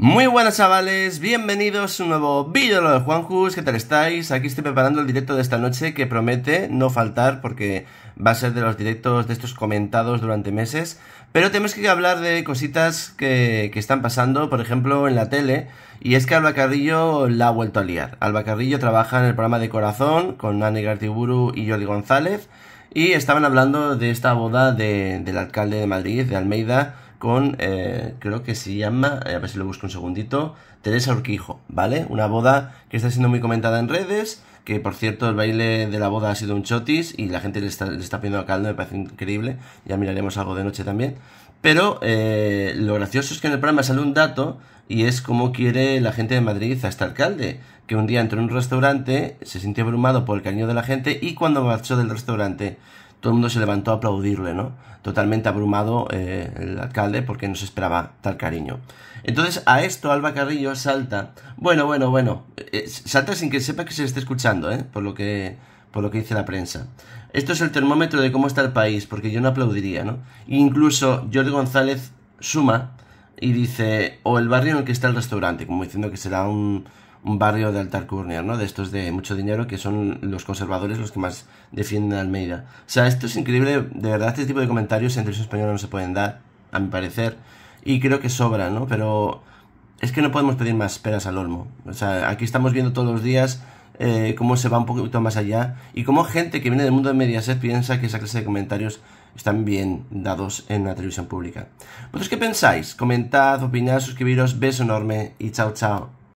Muy buenas chavales, bienvenidos a un nuevo vídeo de Juanjus, ¿qué tal estáis? Aquí estoy preparando el directo de esta noche que promete no faltar porque va a ser de los directos de estos comentados durante meses, pero tenemos que hablar de cositas que, que están pasando, por ejemplo, en la tele, y es que Alba Carrillo la ha vuelto a liar. Alba Carrillo trabaja en el programa de Corazón con Nani Gartiburu y Jordi González, y estaban hablando de esta boda del alcalde de Madrid, de Almeida, con, eh, creo que se llama, eh, a ver si lo busco un segundito, Teresa Urquijo, ¿vale? Una boda que está siendo muy comentada en redes, que por cierto el baile de la boda ha sido un chotis y la gente le está, le está pidiendo a caldo, me parece increíble, ya miraremos algo de noche también. Pero eh, lo gracioso es que en el programa sale un dato y es como quiere la gente de Madrid a este alcalde, que un día entró en un restaurante, se sintió abrumado por el cariño de la gente y cuando marchó del restaurante todo el mundo se levantó a aplaudirle, ¿no? Totalmente abrumado eh, el alcalde porque no se esperaba tal cariño. Entonces a esto Alba Carrillo salta, bueno, bueno, bueno, eh, salta sin que sepa que se esté escuchando, ¿eh? Por lo que por lo que dice la prensa. Esto es el termómetro de cómo está el país, porque yo no aplaudiría, ¿no? Incluso Jordi González suma y dice, o el barrio en el que está el restaurante, como diciendo que será un, un barrio de Altarcurnia, ¿no? De estos de mucho dinero que son los conservadores los que más defienden Almeida. O sea, esto es increíble, de verdad este tipo de comentarios en televisión española no se pueden dar, a mi parecer, y creo que sobra, ¿no? Pero es que no podemos pedir más peras al olmo. O sea, aquí estamos viendo todos los días eh, cómo se va un poquito más allá y cómo gente que viene del mundo de Mediaset piensa que esa clase de comentarios están bien dados en la televisión pública. ¿Vosotros qué pensáis? Comentad, opinad, suscribiros, beso enorme y chao chao.